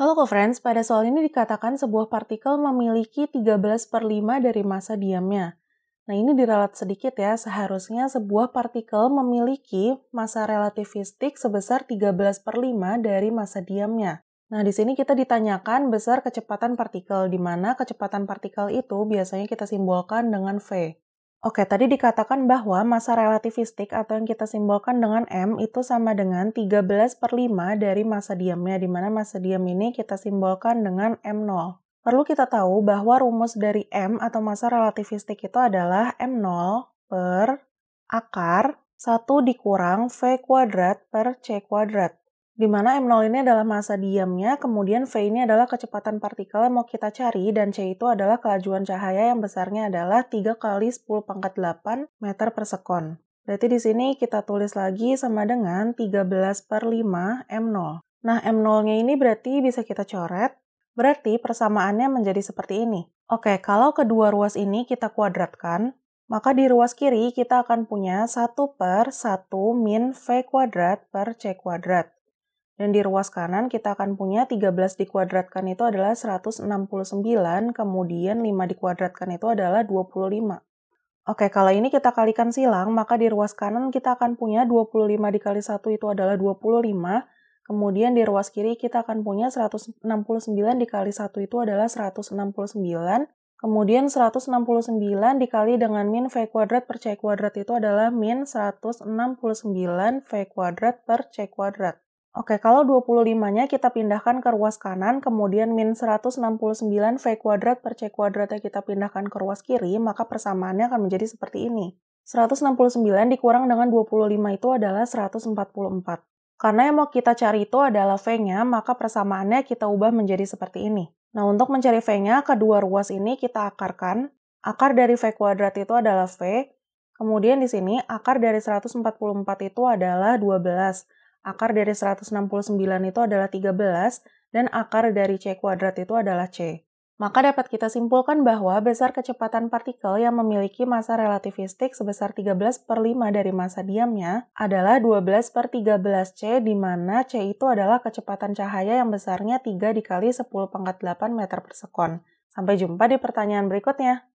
Halo friends pada soal ini dikatakan sebuah partikel memiliki 13 per 5 dari masa diamnya. Nah ini diralat sedikit ya, seharusnya sebuah partikel memiliki masa relativistik sebesar 13 per 5 dari masa diamnya. Nah, di sini kita ditanyakan besar kecepatan partikel, di mana kecepatan partikel itu biasanya kita simbolkan dengan V. Oke, tadi dikatakan bahwa masa relativistik atau yang kita simbolkan dengan M itu sama dengan 13 per 5 dari masa diamnya, di mana masa diam ini kita simbolkan dengan M0. Perlu kita tahu bahwa rumus dari M atau masa relativistik itu adalah M0 per akar 1 dikurang V kuadrat per C kuadrat di mana M0 ini adalah masa diamnya, kemudian V ini adalah kecepatan partikel yang mau kita cari, dan C itu adalah kelajuan cahaya yang besarnya adalah 3 kali 10 pangkat 8 meter per sekon. Berarti di sini kita tulis lagi sama dengan 13 per 5 M0. Nah, M0-nya ini berarti bisa kita coret, berarti persamaannya menjadi seperti ini. Oke, kalau kedua ruas ini kita kuadratkan, maka di ruas kiri kita akan punya 1 per 1 min V kuadrat per C kuadrat. Dan di ruas kanan kita akan punya 13 dikuadratkan itu adalah 169, kemudian 5 dikuadratkan itu adalah 25. Oke, kalau ini kita kalikan silang, maka di ruas kanan kita akan punya 25 dikali 1 itu adalah 25. Kemudian di ruas kiri kita akan punya 169 dikali 1 itu adalah 169. Kemudian 169 dikali dengan min V kuadrat per C kuadrat itu adalah min 169 V kuadrat per C kuadrat. Oke, kalau 25-nya kita pindahkan ke ruas kanan, kemudian min 169 V kuadrat per C kuadratnya kita pindahkan ke ruas kiri, maka persamaannya akan menjadi seperti ini. 169 dikurang dengan 25 itu adalah 144. Karena yang mau kita cari itu adalah V-nya, maka persamaannya kita ubah menjadi seperti ini. Nah, untuk mencari V-nya, kedua ruas ini kita akarkan. Akar dari V kuadrat itu adalah V, kemudian di sini akar dari 144 itu adalah 12 akar dari 169 itu adalah 13, dan akar dari C kuadrat itu adalah C. Maka dapat kita simpulkan bahwa besar kecepatan partikel yang memiliki masa relativistik sebesar 13 per 5 dari masa diamnya adalah 12 per 13C di mana C itu adalah kecepatan cahaya yang besarnya 3 dikali 10 pangkat 8 meter per sekon. Sampai jumpa di pertanyaan berikutnya.